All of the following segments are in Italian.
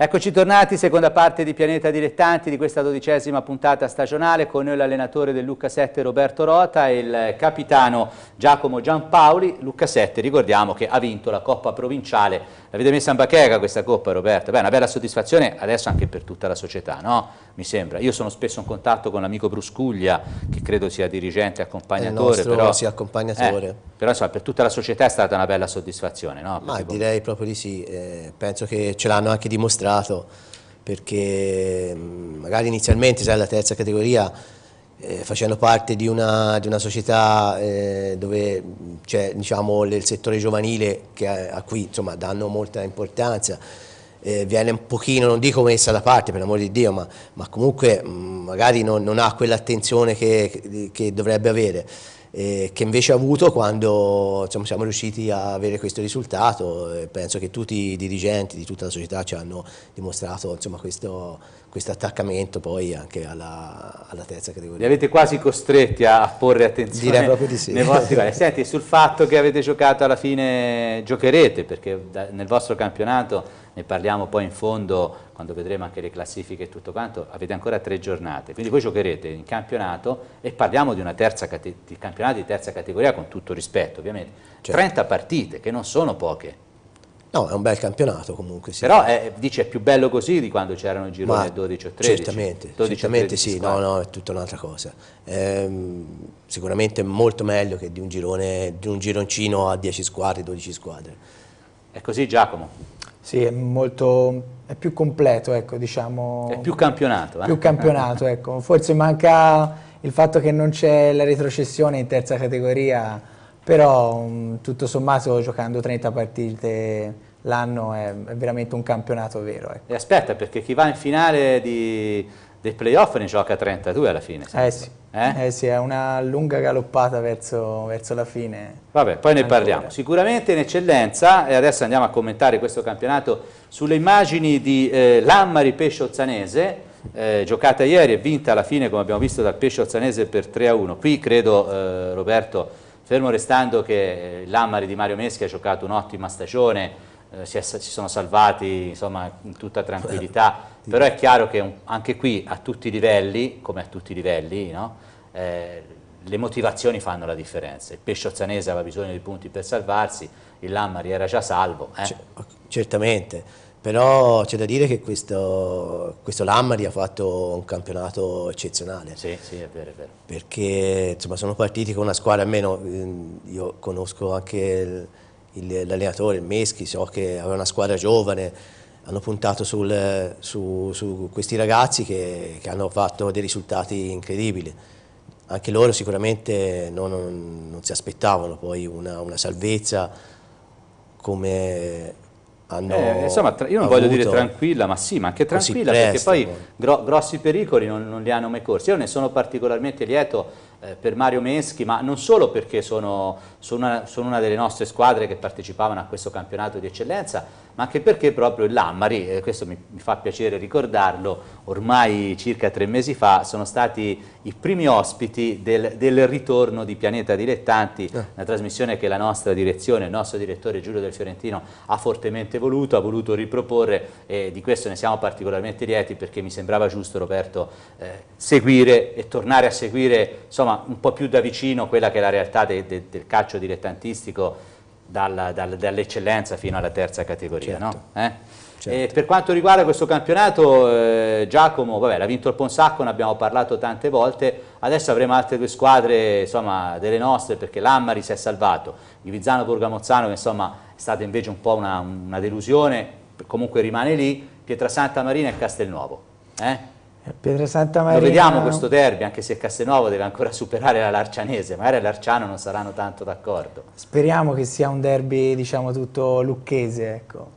Eccoci tornati, seconda parte di Pianeta Dilettanti di questa dodicesima puntata stagionale, con noi l'allenatore del Lucca 7 Roberto Rota e il capitano Giacomo Giampaoli. Lucca 7, ricordiamo che ha vinto la Coppa Provinciale, l'avete messa in bacheca questa Coppa Roberto? Beh, una bella soddisfazione adesso anche per tutta la società, no? Mi sembra. Io sono spesso in contatto con l'amico Bruscuglia, che credo sia dirigente e accompagnatore. Nostro, però, sì, accompagnatore. Eh, però insomma, per tutta la società è stata una bella soddisfazione, no? Perché Ma direi proprio di sì, eh, penso che ce l'hanno anche dimostrato entrato perché mm, magari inizialmente, sai, la terza categoria eh, facendo parte di una, di una società eh, dove c'è diciamo, il settore giovanile che eh, a cui insomma, danno molta importanza, eh, viene un pochino, non dico messa da parte per l'amor di Dio, ma, ma comunque mh, mm, magari non, non, ha quell'attenzione che, che, che dovrebbe avere eh, che invece ha avuto quando diciamo, siamo riusciti a avere questo risultato. penso che tutti i dirigenti di tutta la società ci hanno dimostrato insomma, questo, questo, attaccamento poi anche alla, alla, terza categoria. Li avete quasi costretti a porre attenzione Direi proprio di sì. nei Senti, sul fatto che avete giocato alla fine giocherete, perché nel vostro campionato ne parliamo poi in fondo quando vedremo anche le classifiche e tutto quanto, avete ancora tre giornate, quindi voi giocherete in campionato e parliamo di, una terza, di campionato di terza categoria con tutto rispetto ovviamente, certo. 30 partite che non sono poche. No, è un bel campionato comunque. Sì. Però è, eh, dice è più bello così di quando c'erano gironi a 12 o 13. Certamente, 12 certamente 13 sì, no, no, è tutta un'altra cosa. Ehm, sicuramente molto meglio che di un, girone, di un gironcino a 10 squadre, 12 squadre. È così Giacomo. Sì, è molto è più completo, ecco, diciamo. È più campionato, eh? Più campionato, ecco. Forse manca il fatto che non c'è la retrocessione in terza categoria, però mm, tutto sommato giocando 30 partite l'anno è, veramente un campionato vero. Ecco. E aspetta, perché chi va in finale di del playoff ne gioca 32 alla fine. Eh sì. Eh? eh sì. è una lunga galoppata verso, verso la fine. Vabbè, poi ne Ancora. parliamo. Sicuramente in eccellenza, e adesso andiamo a commentare questo campionato sulle immagini di eh, Lammari Pesce Ozzanese, eh, giocata ieri e vinta alla fine, come abbiamo visto, dal Pesce Ozzanese per 3-1. Qui credo, eh, Roberto, fermo restando che eh, Lammari di Mario Meschi ha giocato un'ottima stagione, eh, si, è, si, sono salvati insomma, in tutta tranquillità, certo. però è chiaro che un, anche qui a tutti i livelli, come a tutti i livelli, no? eh, le motivazioni fanno la differenza. Il pesce ozzanese aveva bisogno di punti per salvarsi, il Lammari era già salvo. Eh? Certamente, però c'è da dire che questo, questo, Lammari ha fatto un campionato eccezionale. Sì, sì, è vero, è vero. Perché insomma, sono partiti con una squadra, almeno ehm, io conosco anche... Il, l'allenatore, il Meschi, so che aveva una squadra giovane, hanno puntato sul, su, su, questi ragazzi che, che, hanno fatto dei risultati incredibili. Anche loro sicuramente non, non, non si aspettavano poi una, una salvezza come, hanno eh, insomma, io non voglio dire tranquilla, ma sì, ma anche tranquilla, perché poi gro grossi pericoli non, non, li hanno mai corsi. Io ne sono particolarmente lieto eh, per Mario Meschi, ma non solo perché sono, sono, una, sono una delle nostre squadre che partecipavano a questo campionato di eccellenza, ma anche perché proprio l'Ammari, eh, questo mi, mi, fa piacere ricordarlo, ormai circa tre mesi fa sono stati i primi ospiti del, del ritorno di Pianeta Dilettanti, eh. una trasmissione che la nostra direzione, il nostro direttore Giulio Del Fiorentino ha fortemente voluto, ha voluto riproporre e di questo ne siamo particolarmente lieti perché mi sembrava giusto Roberto eh, seguire e tornare a seguire insomma, un po' più da vicino quella che è la realtà de, de, del calcio dilettantistico dalla, dal, dall'eccellenza fino alla terza categoria. Certo. No? Eh? Certo. per quanto riguarda questo campionato, eh, Giacomo vabbè, l'ha vinto il Ponsacco, ne abbiamo parlato tante volte, adesso avremo altre due squadre insomma, delle nostre perché l'Ammari si è salvato, Ivizzano Borgamozzano che insomma, è stata invece un po' una, una delusione, comunque rimane lì, Pietrasanta Marina e Castelnuovo. Eh? Pietrasanta Maria. Lo vediamo questo derby, anche se Castelnuovo deve ancora superare la Larcianese, magari Larciano non saranno tanto d'accordo. Speriamo che sia un derby, diciamo, tutto lucchese, ecco,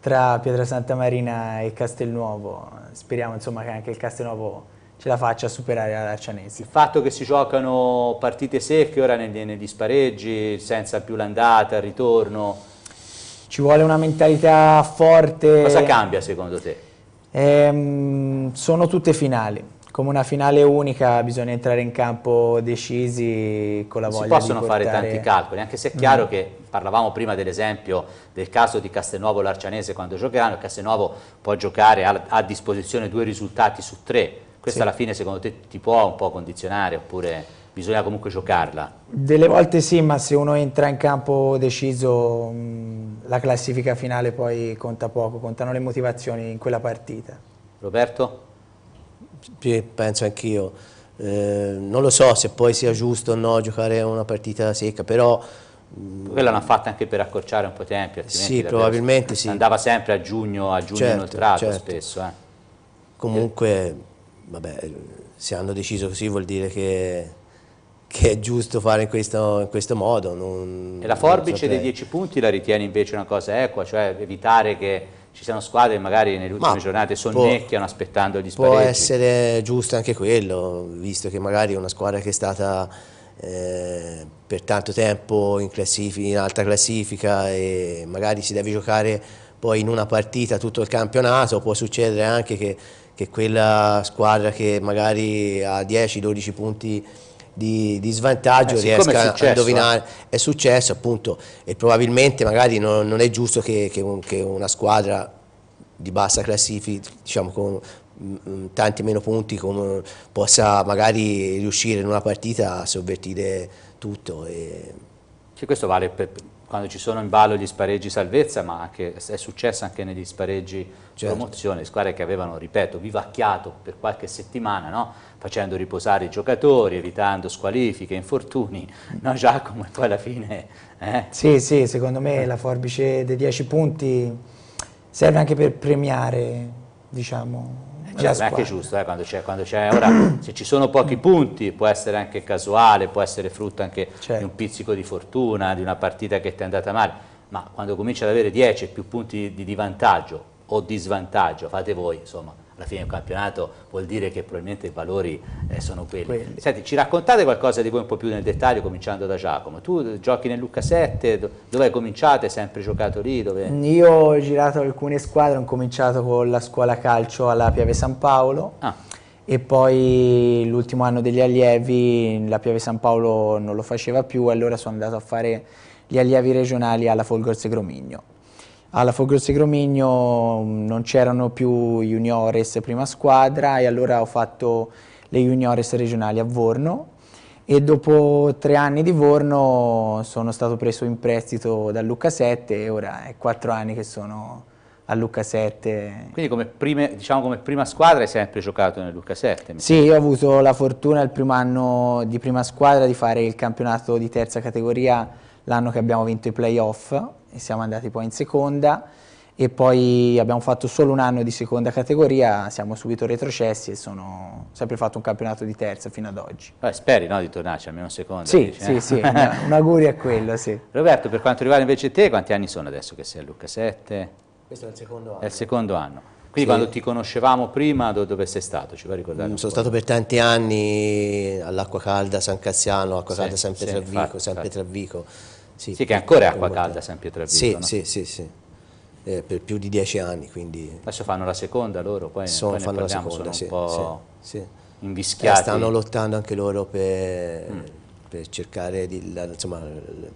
tra Pietrasanta Marina e Castelnuovo. Speriamo, insomma, che anche il Castelnuovo ce la faccia a superare la Larcianese. Il fatto che si giocano partite secche ora negli, negli spareggi, senza più l'andata, il ritorno. Ci vuole una mentalità forte. Cosa cambia secondo te? Ehm, sono tutte finali. Come una finale unica bisogna entrare in campo decisi con la voglia di Si possono di portare... fare tanti calcoli, anche se è chiaro mm. che parlavamo prima dell'esempio del caso di Castelnuovo l'Arcianese quando giocheranno, Castelnuovo può giocare, ha a disposizione due risultati su tre, questo sì. alla fine secondo te ti può un po' condizionare oppure bisogna comunque giocarla. Delle volte sì, ma se uno entra in campo deciso, mm, la classifica finale poi conta poco, contano le motivazioni in quella partita. Roberto? Sì, penso anch'io. Eh, non lo so se poi sia giusto o no giocare una partita secca, però... Mm, quella l'hanno fatta anche per accorciare un po' i tempi, altrimenti... Sì, probabilmente sì. Andava sempre a giugno, a giugno certo, inoltrato certo. spesso. Eh. Comunque, vabbè, se hanno deciso così vuol dire che che è giusto fare in questo, in questo modo. Non, e la forbice dei 10 punti la ritiene invece una cosa equa, cioè evitare che ci siano squadre che magari nelle ultime Ma giornate sonnecchiano può, aspettando gli spareggi. Può essere giusto anche quello, visto che magari una squadra che è stata eh, per tanto tempo in, in alta classifica e magari si deve giocare poi in una partita tutto il campionato, può succedere anche che, che quella squadra che magari ha 10-12 punti di, di svantaggio eh, riesca a indovinare. È successo appunto e probabilmente magari non, non è giusto che, che, un, che, una squadra di bassa classifica, diciamo con mh, mm, mm, tanti meno punti, con, possa magari riuscire in una partita a sovvertire tutto. E... Cioè, questo vale per, quando ci sono in ballo gli spareggi salvezza, ma anche, è successo anche negli spareggi certo. promozione, squadre che avevano, ripeto, vivacchiato per qualche settimana, no? facendo riposare i giocatori, evitando squalifiche, infortuni, no Giacomo? E poi alla fine... Eh? Sì, sì, secondo me la forbice dei 10 punti serve anche per premiare, diciamo, cioè, è anche giusto, eh, quando c'è, quando c'è, ora se ci sono pochi punti può essere anche casuale, può essere frutto anche certo. di un pizzico di fortuna, di una partita che ti è andata male, ma quando cominci ad avere 10 e più punti di, di vantaggio o di svantaggio, fate voi, insomma, alla fine del campionato vuol dire che probabilmente i valori eh, sono quelli. quelli. Senti, ci raccontate qualcosa di voi un po' più nel dettaglio, cominciando da Giacomo. Tu giochi nel Lucca 7, do dove hai cominciato? Hai sempre giocato lì? Dove... Io ho girato alcune squadre, ho cominciato con la scuola calcio alla Piave San Paolo. Ah. E poi l'ultimo anno degli allievi la Piave San Paolo non lo faceva più, allora sono andato a fare gli allievi regionali alla Folgorse Gromigno alla Fogorsi Gromigno mm, non c'erano più juniores prima squadra e allora ho fatto le juniores regionali a Vorno e dopo tre anni di Vorno sono stato preso in prestito da Lucca 7 e ora è quattro anni che sono a Lucca 7. Quindi come, prime, diciamo come prima squadra hai sempre giocato nel Lucca 7? Sì, io ho avuto la fortuna il primo anno di prima squadra di fare il campionato di terza categoria l'anno che abbiamo vinto i playoff e siamo andati poi in seconda e poi abbiamo fatto solo un anno di seconda categoria, siamo subito retrocessi e sono sempre fatto un campionato di terza fino ad oggi. Beh, speri no, di tornarci almeno in seconda. Sì, dici, sì, eh? sì, un augurio a quello, sì. Roberto, per quanto riguarda invece te, quanti anni sono adesso che sei a Lucca? 7? Questo è il secondo anno. È il secondo anno. Quindi sì. quando ti conoscevamo prima dove sei stato? Ci vuoi ricordare? Mm, sono po'? stato per tanti anni all'Acqua Calda San Cassiano, Acqua sì, Calda sempre sì, Travico, infatti, sempre infatti. Travico sì, sì che ancora è acqua calda San Pietrovico. Sì, no? sì, sì, eh, per più di dieci anni. Quindi... Adesso fanno la seconda loro, poi, sono, poi fanno la seconda, sì, sì, invischiati. Eh, stanno lottando anche loro per, mm. per cercare di, la, insomma,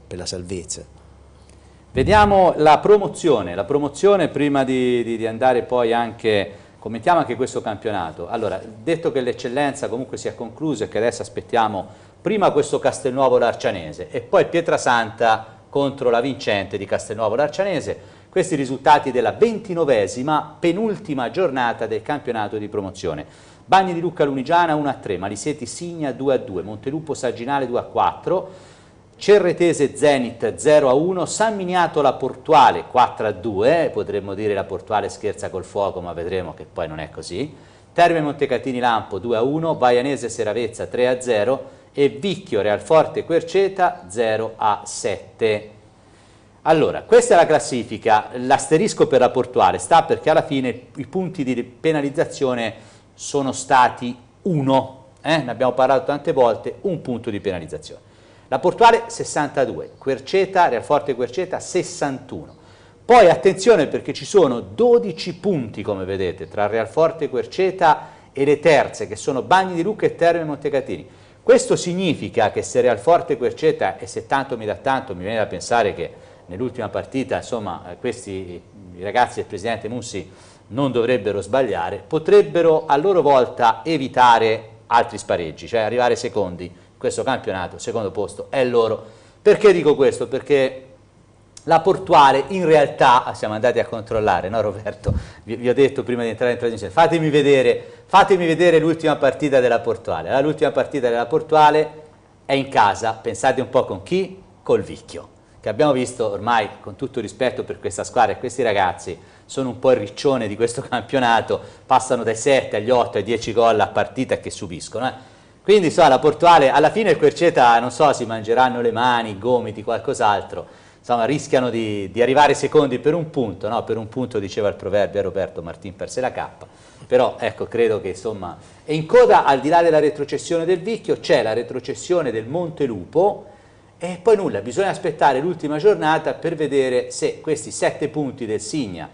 per la salvezza. Vediamo la promozione, la promozione prima di, di, di andare poi anche commentiamo anche questo campionato. Allora, detto che l'eccellenza comunque si è conclusa e che adesso aspettiamo prima questo Castelnuovo l'Arcianese e poi Pietrasanta contro la vincente di Castelnuovo l'Arcianese. Questi risultati della ventinovesima penultima giornata del campionato di promozione. Bagni di Lucca Lunigiana 1-3, Maliseti Signa 2-2, Montelupo Sagginale 2-4, Cerretese Zenit 0-1, San Miniato La Portuale 4-2, potremmo dire la Portuale scherza col fuoco ma vedremo che poi non è così, Terme Montecatini Lampo 2-1, Baianese Seravezza 3-0, e Vicchio Realforte Querceta 0 a 7. Allora, questa è la classifica, l'asterisco per la portuale sta perché alla fine i punti di penalizzazione sono stati 1, eh? ne abbiamo parlato tante volte, un punto di penalizzazione. La portuale 62, Querceta, Realforte Querceta 61. Poi attenzione perché ci sono 12 punti come vedete tra Realforte Querceta e le terze che sono Bagni di Lucca e Terme Montecatini. Questo significa che se Real Forte Querceta e se tanto mi da tanto, mi viene da pensare che nell'ultima partita insomma, questi ragazzi del presidente Mussi non dovrebbero sbagliare, potrebbero a loro volta evitare altri spareggi, cioè arrivare secondi in questo campionato, secondo posto è loro. Perché dico questo? Perché la portuale in realtà, ah, siamo andati a controllare, no Roberto? Vi, vi ho detto prima di entrare in trasmissione, fatemi vedere, fatemi vedere l'ultima partita della portuale. Allora, l'ultima partita della portuale è in casa, pensate un po' con chi? Col Vicchio, che abbiamo visto ormai, con tutto rispetto per questa squadra e questi ragazzi, sono un po' il riccione di questo campionato, passano dai 7 agli 8 ai 10 gol a partita che subiscono. Eh? Quindi so, la Portuale, alla fine il Querceta, non so, si mangeranno le mani, i gomiti, qualcos'altro, insomma, rischiano di, di, arrivare secondi per un punto, no? per un punto diceva il proverbio Roberto Martin perse la K, però ecco credo che insomma, e in coda al di là della retrocessione del Vicchio c'è la retrocessione del Montelupo e poi nulla, bisogna aspettare l'ultima giornata per vedere se questi sette punti del Signa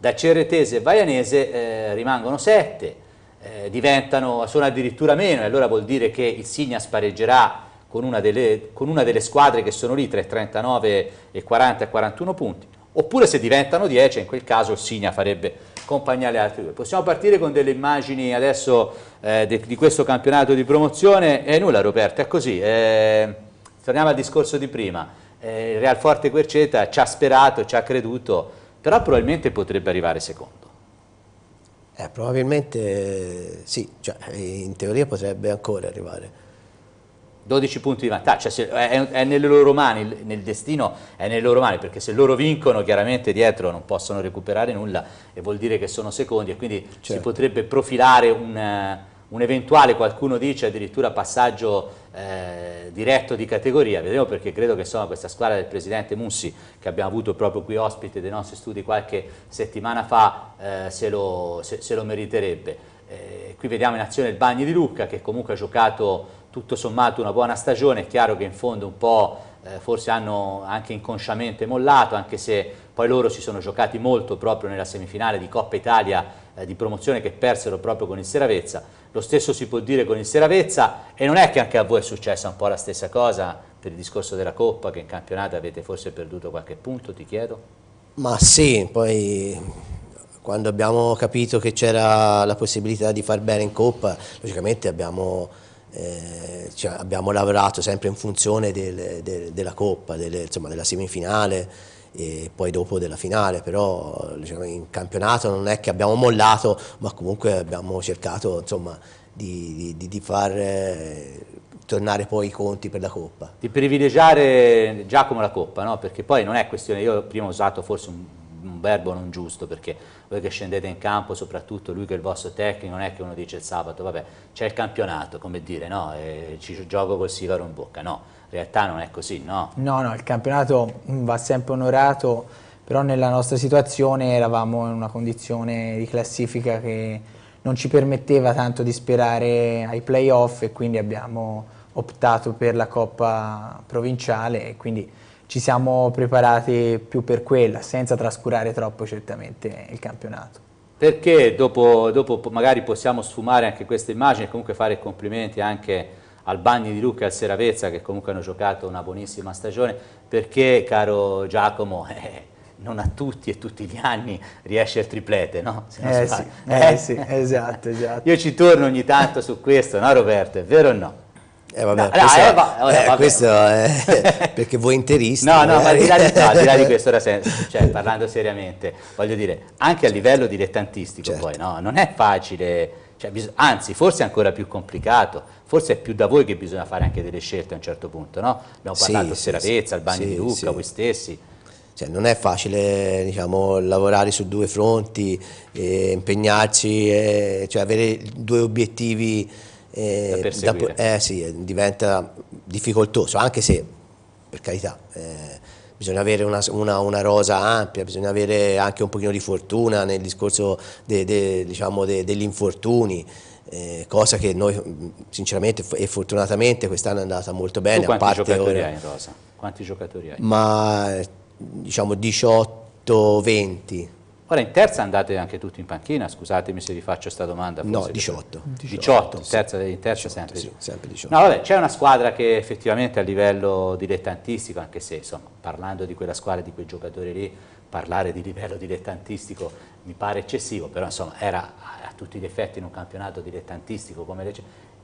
da Cerretese e Vaianese eh, rimangono sette, eh, diventano, sono addirittura meno e allora vuol dire che il Signa spareggerà con una, delle, con una delle squadre che sono lì tra i 39 e 40 e 41 punti, oppure se diventano 10 in quel caso il Signa farebbe compagnia alle altre due. Possiamo partire con delle immagini adesso eh, de, di questo campionato di promozione e eh, nulla Roberto, è così, eh, torniamo al discorso di prima, eh, Real Forte Querceta ci ha sperato, ci ha creduto, però probabilmente potrebbe arrivare secondo. Eh, probabilmente sì, cioè, in teoria potrebbe ancora arrivare 12 punti di vantaggio, cioè è, è, nelle loro mani, nel destino è nelle loro mani, perché se loro vincono chiaramente dietro non possono recuperare nulla e vuol dire che sono secondi e quindi certo. si potrebbe profilare un, eh, un, eventuale, qualcuno dice addirittura passaggio eh, diretto di categoria, vedremo perché credo che insomma, questa squadra del presidente Mussi, che abbiamo avuto proprio qui ospite dei nostri studi qualche settimana fa, eh, se, lo, se, se, lo, meriterebbe. Eh, qui vediamo in azione il Bagni di Lucca che comunque ha giocato tutto sommato una buona stagione, è chiaro che in fondo un po' eh, forse hanno anche inconsciamente mollato, anche se poi loro si sono giocati molto proprio nella semifinale di Coppa Italia eh, di promozione che persero proprio con il Seravezza, lo stesso si può dire con il Seravezza e non è che anche a voi è successa un po' la stessa cosa per il discorso della Coppa che in campionato avete forse perduto qualche punto, ti chiedo? Ma sì, poi quando abbiamo capito che c'era la possibilità di far bene in Coppa, logicamente abbiamo eh, cioè abbiamo lavorato sempre in funzione del, del, della Coppa, delle, insomma, della semifinale e poi dopo della finale, però diciamo, in campionato non è che abbiamo mollato, ma comunque abbiamo cercato insomma, di, di, di far eh, tornare poi i conti per la Coppa. Di privilegiare Giacomo la Coppa, no? perché poi non è questione, io prima ho usato forse un un verbo non giusto perché voi che scendete in campo, soprattutto lui che è il vostro tecnico, non è che uno dice il sabato, vabbè, c'è il campionato, come dire, no, e ci gioco col sigaro in bocca, no, in realtà non è così, no? No, no, il campionato mm, va sempre onorato, però nella nostra situazione eravamo in una condizione di classifica che non ci permetteva tanto di sperare ai playoff e quindi abbiamo optato per la Coppa Provinciale e quindi ci siamo preparati più per quella, senza trascurare troppo certamente il campionato. Perché dopo, dopo magari possiamo sfumare anche questa immagine comunque fare complimenti anche al Bagni di Lucca e al Seravezza che comunque hanno giocato una buonissima stagione, perché caro Giacomo... Eh, non a tutti e tutti gli anni riesce il triplete, no? Eh, eh sì, eh, eh sì, esatto, esatto. Io ci torno ogni tanto su questo, no Roberto, è vero o no? Eh vabbè, no, questo, eh, eh, no, eh, va, vabbè, eh, questo è perché voi interisti. no, no, ma al di là di, no, di, questo, ora sen- cioè, parlando seriamente, voglio dire, anche a livello dilettantistico certo. poi, no, non è facile, cioè, bis- anzi forse è ancora più complicato, forse è più da voi che bisogna fare anche delle scelte a un certo punto, no? Abbiamo parlato sì, Seravezza, sì, Albani sì, di Lucca, sì. voi stessi. Cioè, non è facile diciamo, lavorare su due fronti, eh, impegnarci, eh, cioè avere due obiettivi eh, da da, eh, sì, eh, diventa difficoltoso, anche se, per carità, eh, bisogna avere una, una, una, rosa ampia, bisogna avere anche un pochino di fortuna nel discorso de, de, diciamo de, degli infortuni, eh, cosa che noi sinceramente e fortunatamente quest'anno è andata molto bene. Tu quanti a parte giocatori ora, hai in rosa? Quanti giocatori hai? Ma diciamo 18-20 Ora in terza andate anche tutti in panchina, scusatemi se vi faccio questa domanda. No, 18. 18. in terza, in terza 18, sempre, sì, sempre 18. No, vabbè, c'è una squadra che effettivamente a livello dilettantistico, anche se insomma, parlando di quella squadra, di quei giocatori lì, parlare di livello dilettantistico mi pare eccessivo, però insomma era a tutti gli effetti in un campionato dilettantistico come le...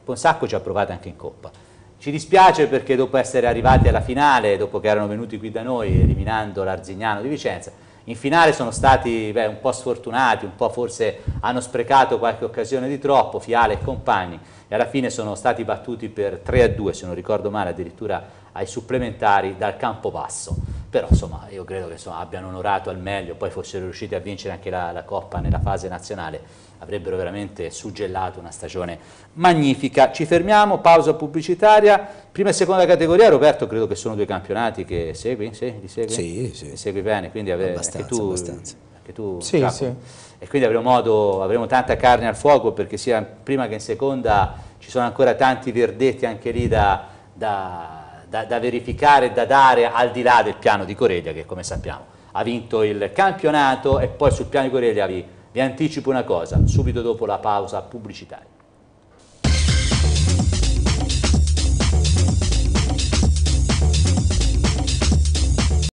Ponsacco ci ha provato anche in Coppa. Ci dispiace perché dopo essere arrivati alla finale, dopo che erano venuti qui da noi eliminando l'Arzignano di Vicenza, in finale sono stati beh, un po' sfortunati, un po' forse hanno sprecato qualche occasione di troppo, Fiale e compagni, e alla fine sono stati battuti per 3 a 2, se non ricordo male, addirittura ai supplementari dal campo basso però insomma io credo che insomma, abbiano onorato al meglio, poi fossero riusciti a vincere anche la, la Coppa nella fase nazionale, avrebbero veramente suggellato una stagione magnifica. Ci fermiamo, pausa pubblicitaria, prima e seconda categoria, Roberto credo che sono due campionati che segui, sì, li segui? Sì, sì. Li segui bene, quindi avere, abbastanza, tu, abbastanza. Anche tu, sì, capo. sì. E quindi avremo modo, avremo tanta carne al fuoco perché sia prima che in seconda ci sono ancora tanti verdetti anche lì da, da da, da verificare, da dare al di là del piano di Coreglia che come sappiamo ha vinto il campionato e poi sul piano di Coreglia vi, vi anticipo una cosa, subito dopo la pausa pubblicitaria.